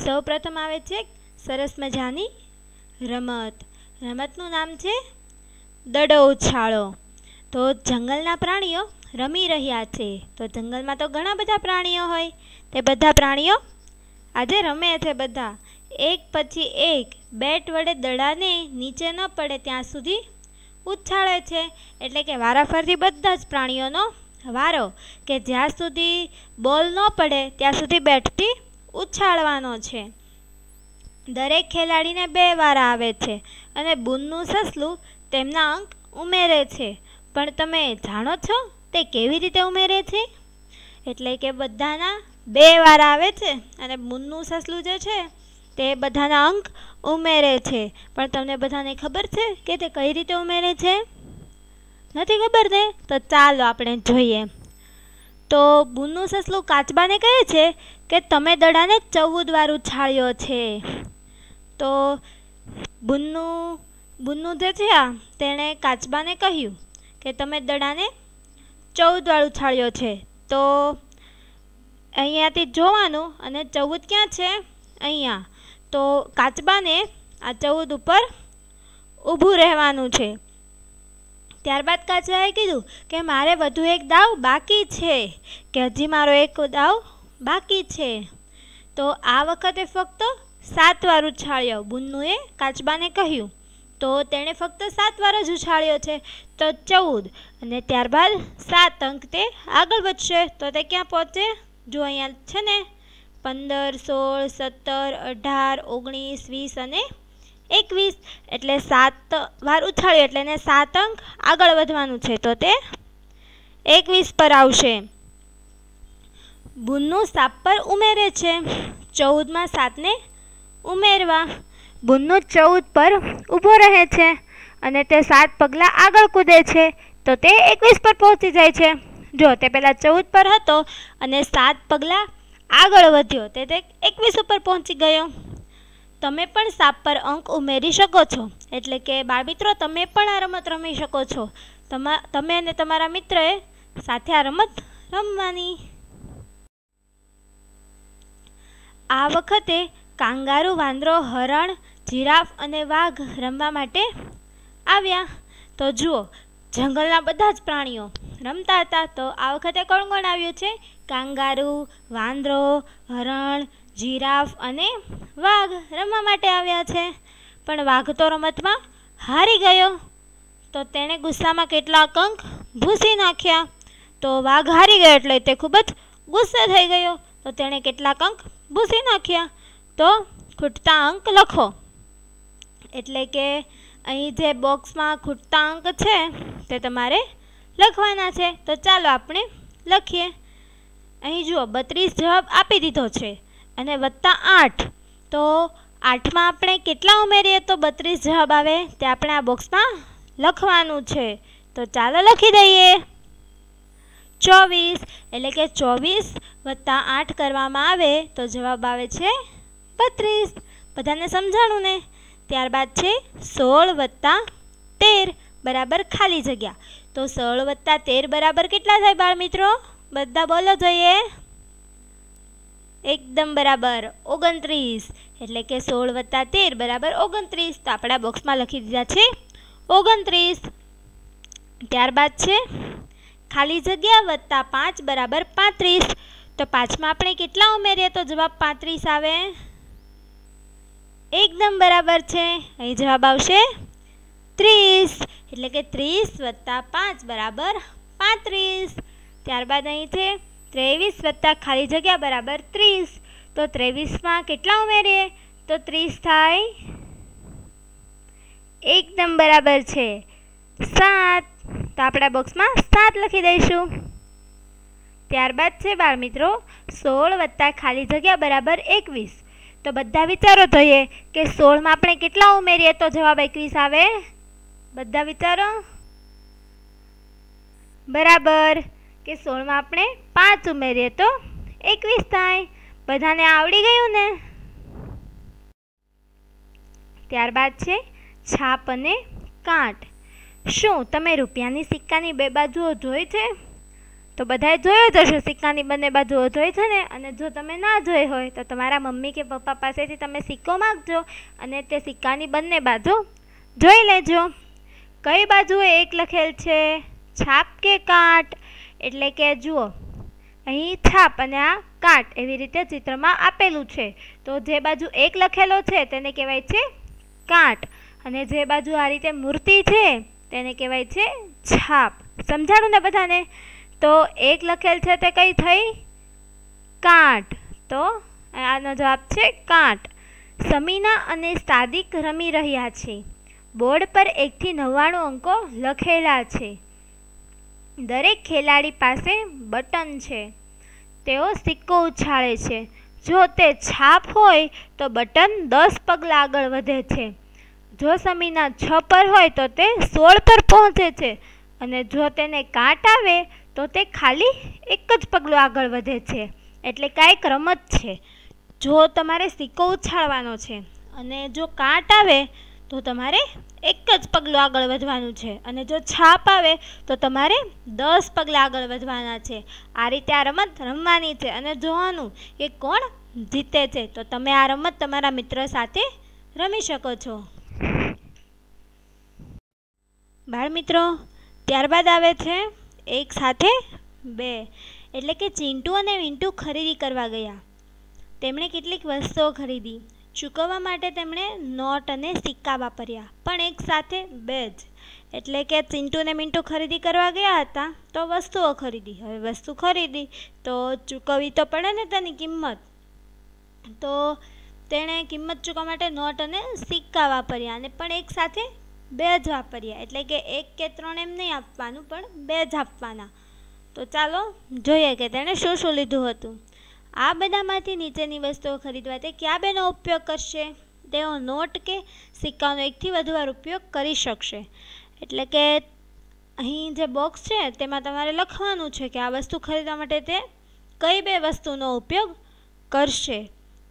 સૌપ્રથમ આવે છે સરસ મજાની રમત રમતનું નામ છે દડો ઉછાળો તો જંગલના પ્રાણીઓ રમી રહ્યા છે તો જંગલમાં તો ઘણા બધા પ્રાણીઓ હોય તે બધા પ્રાણીઓ આજે રમે છે બધા એક પછી એક બેટ વડે દડાને નીચે ન પડે ત્યાં સુધી ઉછાળે છે એટલે કે વારાફરતી બધા જ પ્રાણીઓનો વારો કે જ્યાં સુધી બોલ ન પડે ત્યાં સુધી બેટથી ઉછાળવાનો છે દરેક ખેલાડીને બે વાર આવે છે અને બૂનનું સસલું તેમના અંક ઉમેરે છે પણ તમે જાણો છો તે કેવી રીતે ઉમેરે છે એટલે કે બધાના બે વાર આવે છે અને બૂનનું સસલું જે છે તે બધાના અંક ઉમેરે છે પણ તમને બધાને ખબર છે કે તે કઈ રીતે ઉમેરે છે નથી ખબર ને તો ચાલો આપણે જોઈએ તો બુનનું સસલું કાચબાને કહે છે કે તમે દડાને ચૌદ વાર ઉછાળ્યો છે તો બુન્નુ બુન્નુ જે છે આ તેણે કાચબાને કહ્યું કે તમે દડાને ચૌદ વાર ઉછાળ્યો છે તો અહીંયાથી જોવાનું અને ચૌદ ક્યાં છે અહીંયા તો કાચબાને આ ચૌદ ઉપર ઊભું રહેવાનું છે ત્યારબાદ કાચબાએ કીધું કે મારે વધુ એક દાવ બાકી છે કે હજી મારો એક દાવ બાકી છે તો આ વખતે ફક્ત સાત વાર ઉછાળ્યો બુન્નુએ કાચબાને કહ્યું તો તેણે ફક્ત સાત વાર જ ઉછાળ્યો છે તો ચૌદ અને ત્યારબાદ સાત અંક તે આગળ વધશે તો તે ક્યાં પહોંચે જો અહીંયા છે ને પંદર સોળ સત્તર અઢાર ઓગણીસ વીસ અને એકવીસ એટલે સાત વાર ઉછાળ્યો એટલે એને સાત અંક આગળ વધવાનું છે તો તે એકવીસ પર આવશે બૂનનું સાપ પર ઉમેરે છે ચૌદમાં સાતને ઉમેરવા બૂનનું ચૌદ પર ઊભો રહે છે અને તે સાત પગલાં આગળ કૂદે છે તો તે એકવીસ પર પહોંચી જાય છે જો તે પહેલાં ચૌદ પર હતો અને સાત પગલાં આગળ વધ્યો તે તે એકવીસ ઉપર પહોંચી ગયો તમે પણ સાપ પર અંક ઉમેરી શકો છો એટલે કે બાળમિત્રો તમે પણ આ રમત રમી શકો છો તમે અને તમારા મિત્રએ સાથે આ રમત રમવાની આ વખતે કાંગારુ વાંદરો હરણ જિરાફ અને વાઘ રમવા માટે આવ્યા તો જુઓ જંગલના બધા જ પ્રાણીઓ રમતા હતા તો આ વખતે કોણ કોણ આવ્યું છે કાંગારૂ વાંદરો હરણ જિરાફ અને વાઘ રમવા માટે આવ્યા છે પણ વાઘ તો રમતમાં હારી ગયો તો તેણે ગુસ્સામાં કેટલા કંક ભૂસી નાખ્યા તો વાઘ હારી ગયો એટલે તે ખૂબ જ ગુસ્સે થઈ ગયો તો તેણે કેટલા કંક ભૂસી નાખ્યા તો ખૂટતા અંક લખો એટલે કે અહીં જે બોક્સમાં ખૂટતા અંક છે તે તમારે લખવાના છે તો ચાલો આપણે લખીએ અહીં જુઓ બત્રીસ જવાબ આપી દીધો છે અને વત્તા આઠ તો આઠમાં આપણે કેટલા ઉમેરીએ તો બત્રીસ જવાબ આવે તે આપણે આ બોક્સમાં લખવાનું છે તો ચાલો લખી દઈએ ચોવીસ એટલે કે ચોવીસ વત્તા આઠ કરવામાં આવે તો જવાબ આવે છે બત્રીસ બધાને સમજાણું ને ત્યારબાદ છે સોળ વત્તા તેર બરાબર ખાલી જગ્યા તો સોળ વત્તા તેર બરાબર કેટલા થાય બાળ મિત્રો બધા બોલો જોઈએ એકદમ બરાબર ઓગણત્રીસ એટલે કે સોળ વત્તા તેર બરાબર ઓગણત્રીસ તો આપણા બોક્સમાં લખી દીધા છે ઓગણત્રીસ ત્યારબાદ છે ખાલી જગ્યા વત્તા પાંચ બરાબર પાંત્રીસ તો પાંચમાં આપણે કેટલા ઉમેરીએ તો જવાબ પાંત્રીસ આવે એકદમ બરાબર છે અહીં જવાબ આવશે ત્રીસ એટલે કે ત્રીસ વત્તા પાંચ બરાબર પાંત્રીસ ત્યારબાદ અહીં છે ત્રેવીસ વત્તા ખાલી જગ્યા બરાબર ત્રીસ તો ત્રેવીસમાં કેટલા ઉમેરીએ તો ત્રીસ થાય એકદમ બરાબર છે સાત તો આપણા બોક્સમાં સાત લખી દઈશું ત્યારબાદ છે બાળમિત્રો સોળ વત્તા ખાલી જગ્યા બરાબર એકવીસ તો બધા વિચારો જોઈએ કે સોળમાં આપણે કેટલા ઉમેરીએ તો જવાબ એકવીસ આવે બધા વિચારો બરાબર કે સોળમાં આપણે પાંચ ઉમેરીએ તો એકવીસ થાય બધાને આવડી ગયું ને ત્યારબાદ છે છાપ અને કાંટ શું તમે રૂપિયાની સિક્કાની બે બાજુઓ જોઈ છે તો બધાએ જોયો જ હશે સિક્કાની બંને બાજુઓ જોઈ છે ને અને જો તમે ના જોઈ હોય તો તમારા મમ્મી કે પપ્પા પાસેથી તમે સિક્કો માગજો અને તે સિક્કાની બંને બાજુ જોઈ લેજો કઈ બાજુએ એક લખેલ છે છાપ કે કાટ એટલે કે જુઓ અહીં છાપ અને આ કાટ એવી રીતે ચિત્રમાં આપેલું છે તો જે બાજુ એક લખેલો છે તેને કહેવાય છે કાટ અને જે બાજુ આ રીતે મૂર્તિ છે તેને કહેવાય છે છાપ સમજાણું ને બધાને તો એક લખેલ છે તે કઈ થઈ કાંટ તો આનો જવાબ છે કાંટ સમીના અને સાદિક રમી રહ્યા છે બોર્ડ પર એકથી નવ્વાણું અંકો લખેલા છે દરેક ખેલાડી પાસે બટન છે તેઓ સિક્કો ઉછાળે છે જો તે છાપ હોય તો બટન દસ પગલા આગળ વધે છે જો સમીના છ પર હોય તો તે સોળ પર પહોંચે છે અને જો તેને કાંટ આવે તો તે ખાલી એક જ પગલું આગળ વધે છે એટલે કાંઈક રમત છે જો તમારે સિક્કો ઉછાળવાનો છે અને જો કાંટ આવે તો તમારે એક જ પગલું આગળ વધવાનું છે અને જો છાપ આવે તો તમારે દસ પગલાં આગળ વધવાના છે આ રીતે આ રમત રમવાની છે અને જોવાનું કે કોણ જીતે છે તો તમે આ રમત તમારા મિત્ર સાથે રમી શકો છો બાળ મિત્રો ત્યારબાદ આવે છે એક સાથે બે એટલે કે ચિન્ટુ અને વિન્ટુ ખરીદી કરવા ગયા તેમણે કેટલીક વસ્તુઓ ખરીદી ચૂકવવા માટે તેમણે નોટ અને સિક્કા વાપર્યા પણ એક સાથે બે જ એટલે કે ચિન્ટુ અને મિન્ટુ ખરીદી કરવા ગયા હતા તો વસ્તુઓ ખરીદી હવે વસ્તુ ખરીદી તો ચૂકવવી તો પડે ને તેની કિંમત તો તેણે કિંમત ચૂકવવા માટે નોટ અને સિક્કા વાપર્યા અને પણ એક સાથે બે જ વાપર્યા એટલે કે એક કે ત્રણ એમ નહીં આપવાનું પણ બે જ આપવાના તો ચાલો જોઈએ કે તેણે શું શું લીધું હતું આ બધામાંથી નીચેની વસ્તુઓ ખરીદવા તે ક્યાં બેનો ઉપયોગ કરશે તેઓ નોટ કે સિક્કાનો એકથી વધુ વાર ઉપયોગ કરી શકશે એટલે કે અહીં જે બોક્સ છે તેમાં તમારે લખવાનું છે કે આ વસ્તુ ખરીદવા માટે તે કઈ બે વસ્તુનો ઉપયોગ કરશે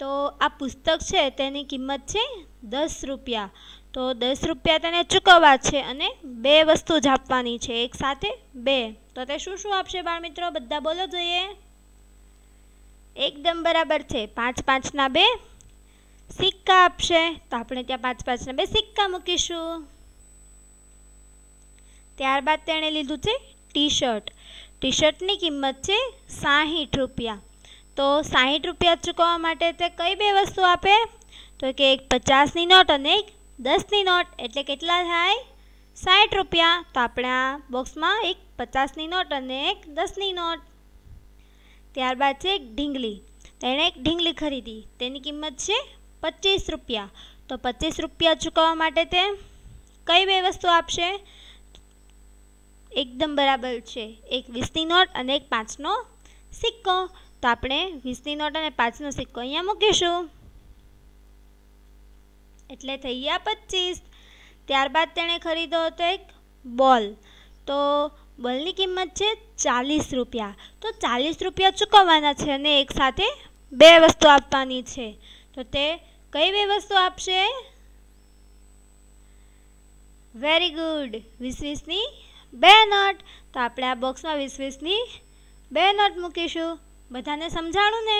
તો આ પુસ્તક છે તેની કિંમત છે દસ રૂપિયા તો દસ રૂપિયા તેને ચૂકવવા છે અને બે વસ્તુ જ આપવાની છે એક સાથે બે તો તે શું શું આપશે બાળ મિત્રો બધા બોલો જોઈએ એકદમ બરાબર છે પાંચ પાંચના બે સિક્કા આપશે તો આપણે ત્યાં પાંચ પાંચના બે સિક્કા મૂકીશું ત્યારબાદ તેણે લીધું છે ટી શર્ટ ટી શર્ટની કિંમત છે સાહીઠ રૂપિયા તો સાહીઠ રૂપિયા ચૂકવવા માટે તે કઈ બે વસ્તુ આપે તો કે એક પચાસની નોટ અને એક દસની નોટ એટલે કેટલા થાય સાઠ રૂપિયા તો આપણે આ બોક્સમાં એક પચાસની નોટ અને એક દસની નોટ ત્યારબાદ છે એક ઢીંગલી તેણે એક ઢીંગલી ખરીદી તેની કિંમત છે પચીસ રૂપિયા તો પચીસ રૂપિયા ચૂકવવા માટે તે કઈ બે વસ્તુ આપશે એકદમ બરાબર છે એક વીસની નોટ અને એક પાંચનો સિક્કો તો આપણે વીસની નોટ અને પાંચનો સિક્કો અહીંયા મૂકીશું એટલે થઈ ગયા પચીસ ત્યારબાદ તેણે ખરીદ્યો હતો એક બોલ તો બોલની કિંમત છે ચાલીસ રૂપિયા તો ચાલીસ રૂપિયા ચૂકવવાના છે અને એક સાથે બે વસ્તુ આપવાની છે તો તે કઈ બે વસ્તુ આપશે વેરી ગુડ વીસ વીસની બે નોટ તો આપણે આ બોક્સમાં વીસ વીસની બે નોટ મૂકીશું બધાને સમજાણું ને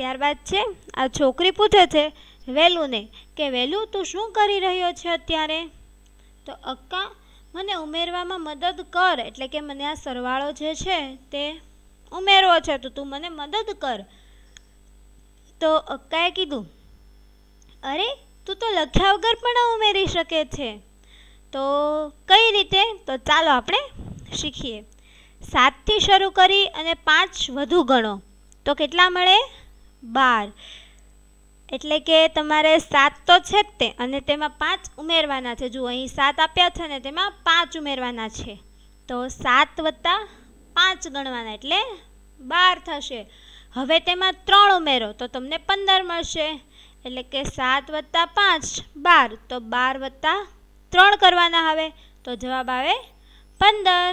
ત્યારબાદ છે આ છોકરી પૂછે છે વહેલુંને કે વહેલું તું શું કરી રહ્યો છે અત્યારે તો અક્કા મને ઉમેરવામાં મદદ કર એટલે કે મને આ સરવાળો જે છે તે ઉમેરવો છે તો તું મને મદદ કર તો અક્કાએ કીધું અરે તું તો લખ્યા વગર પણ ઉમેરી શકે છે તો કઈ રીતે તો ચાલો આપણે શીખીએ સાતથી શરૂ કરી અને પાંચ વધુ ગણો તો કેટલા મળે બાર એટલે કે તમારે સાત તો છે જ તે અને તેમાં પાંચ ઉમેરવાના છે જો અહીં સાત આપ્યા છે ને તેમાં પાંચ ઉમેરવાના છે તો સાત વત્તા પાંચ ગણવાના એટલે બાર થશે હવે તેમાં ત્રણ ઉમેરો તો તમને પંદર મળશે એટલે કે સાત વત્તા પાંચ બાર તો બાર વત્તા ત્રણ કરવાના હવે તો જવાબ આવે પંદર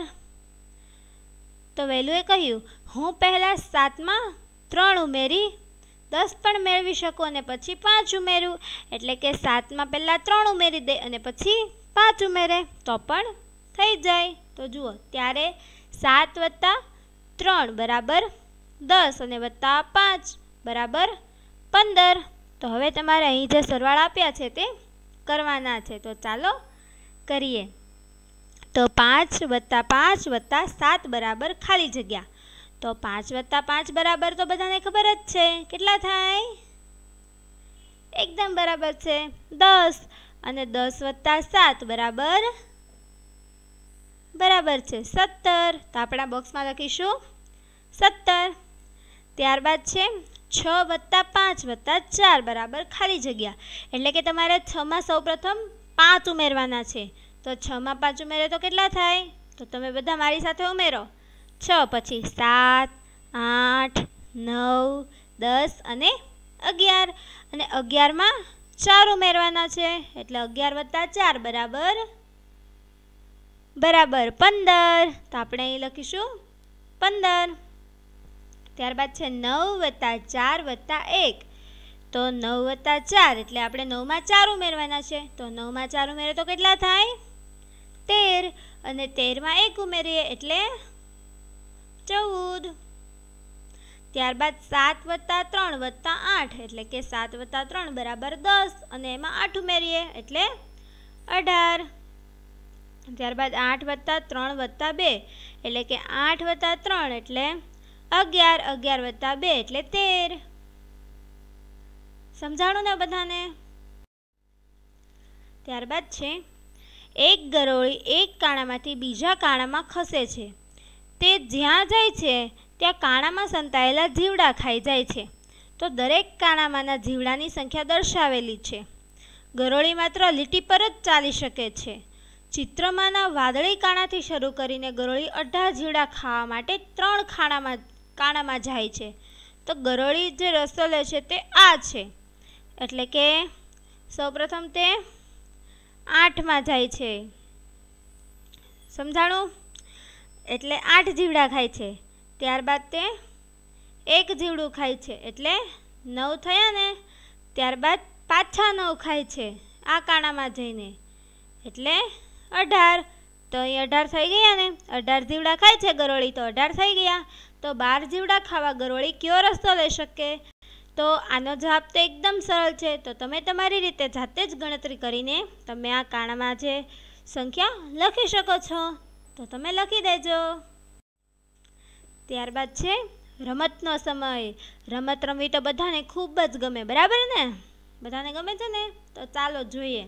તો વહેલુએ કહ્યું હું પહેલાં સાતમાં ત્રણ ઉમેરી દસ પણ મેળવી શકો અને પછી પાંચ ઉમેરું એટલે કે સાતમાં પહેલાં ત્રણ ઉમેરી દે અને પછી પાંચ ઉમેરે તો પણ થઈ જાય તો જુઓ ત્યારે સાત વત્તા ત્રણ બરાબર દસ અને વત્તા પાંચ બરાબર પંદર તો હવે તમારે અહીં જે સરવાળ આપ્યા છે તે કરવાના છે તો ચાલો કરીએ તો પાંચ વત્તા પાંચ વત્તા સાત બરાબર ખાલી જગ્યા તો પાંચ વત્તા પાંચ બરાબર તો બધાને ખબર જ છે કેટલા થાય એકદમ બરાબર છે દસ અને દસ વત્તા સાત બરાબર બરાબર છે સત્તર તો આપણા બોક્સમાં લખીશું સત્તર ત્યારબાદ છે છ વત્તા પાંચ વત્તા ચાર બરાબર ખાલી જગ્યા એટલે કે તમારે છમાં સૌ પ્રથમ પાંચ ઉમેરવાના છે તો છમાં પાંચ ઉમેરે તો કેટલા થાય તો તમે બધા મારી સાથે ઉમેરો છ પછી સાત આઠ નવ દસ અને અગિયાર અને અગિયારમાં ચાર ઉમેરવાના છે એટલે અગિયાર વત્તા ચાર બરાબર બરાબર પંદર તો આપણે અહીં લખીશું પંદર ત્યારબાદ છે નવ વત્તા ચાર વત્તા એક તો નવ વત્તા ચાર એટલે આપણે નવમાં ચાર ઉમેરવાના છે તો નવમાં ચાર ઉમેરે તો કેટલા થાય તેર અને તેરમાં એક ઉમેરીએ એટલે ચૌદ ત્યારબાદ સાત વત્તા ત્રણ વત્તા આઠ એટલે કે સાત વત્તા ત્રણ બરાબર દસ અને એમાં આઠ ઉમેરીએ એટલે અઢાર ત્યારબાદ આઠ વત્તા ત્રણ વત્તા બે એટલે કે આઠ વત્તા ત્રણ એટલે અગિયાર અગિયાર વત્તા બે એટલે તેર સમજાણું ને બધાને ત્યારબાદ છે એક ગરોળી એક કાણામાંથી બીજા કાણામાં ખસે છે તે જ્યાં જાય છે ત્યાં કાણામાં સંતાયેલા જીવડા ખાઈ જાય છે તો દરેક કાણામાંના જીવડાની સંખ્યા દર્શાવેલી છે ગરોળી માત્ર લીટી પર જ ચાલી શકે છે ચિત્રમાંના વાદળી કાણાથી શરૂ કરીને ગરોળી અઢાર જીવડા ખાવા માટે ત્રણ ખાણામાં કાણામાં જાય છે તો ગરોળી જે રસ્તો લે છે તે આ છે એટલે કે સૌપ્રથમ તે આઠમાં જાય છે સમજાણું એટલે આઠ જીવડા ખાય છે ત્યારબાદ તે એક જીવડું ખાય છે એટલે નવ થયા ને ત્યારબાદ પાછા નવ ખાય છે આ કાણામાં જઈને એટલે અઢાર તો અહીં અઢાર થઈ ગયા ને અઢાર જીવડા ખાય છે ગરોળી તો અઢાર થઈ ગયા તો બાર જીવડા ખાવા ગરોળી કયો રસ્તો લઈ શકે તો આનો જવાબ તો એકદમ સરળ છે તો તમે તમારી રીતે જાતે જ ગણતરી કરીને તમે આ કાણામાં જે સંખ્યા લખી શકો છો તો તમે લખી દેજો ત્યારબાદ છે રમતનો સમય રમત રમવી તો બધાને ખૂબ જ ગમે બરાબર ને બધાને ગમે છે ને તો ચાલો જોઈએ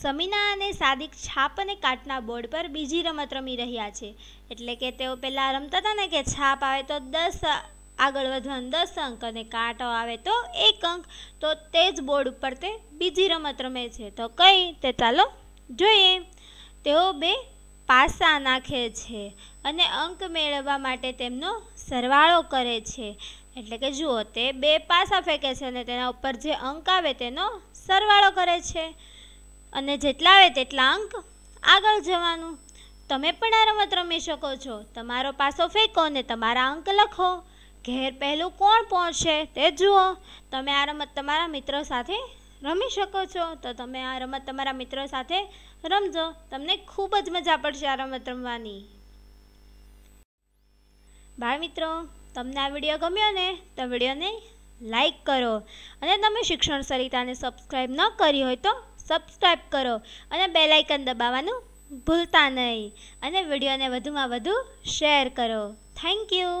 સમીના અને સાદિક છાપ અને કાટના બોર્ડ પર બીજી રમત રમી રહ્યા છે એટલે કે તેઓ પહેલાં રમતા હતા ને કે છાપ આવે તો દસ આગળ વધવાનું દસ અંક અને કાંટો આવે તો એક અંક તો તે જ બોર્ડ ઉપર તે બીજી રમત રમે છે તો કઈ તે ચાલો જોઈએ તેઓ બે પાસા નાખે છે અને અંક મેળવવા માટે તેમનો સરવાળો કરે છે એટલે કે જુઓ તે બે પાસા ફેંકે છે અને તેના ઉપર જે અંક આવે તેનો સરવાળો કરે છે અને જેટલા આવે તેટલા અંક આગળ જવાનું તમે પણ આ રમત રમી શકો છો તમારો પાસો ફેંકો અને તમારા અંક લખો ઘેર પહેલું કોણ પહોંચશે તે જુઓ તમે આ રમત તમારા મિત્રો સાથે રમી શકો છો તો તમે આ રમત તમારા મિત્રો સાથે રમજો તમને ખૂબ જ મજા પડશે આ રમત રમવાની બાળ મિત્રો તમને આ વિડીયો ગમ્યો ને તો વિડીયોને લાઈક કરો અને તમે શિક્ષણ સરિતાને સબસ્ક્રાઈબ ન કરી હોય તો સબસ્ક્રાઈબ કરો અને બે લાઇકન દબાવવાનું ભૂલતા નહીં અને વિડીયોને વધુમાં વધુ શેર કરો થેન્ક યુ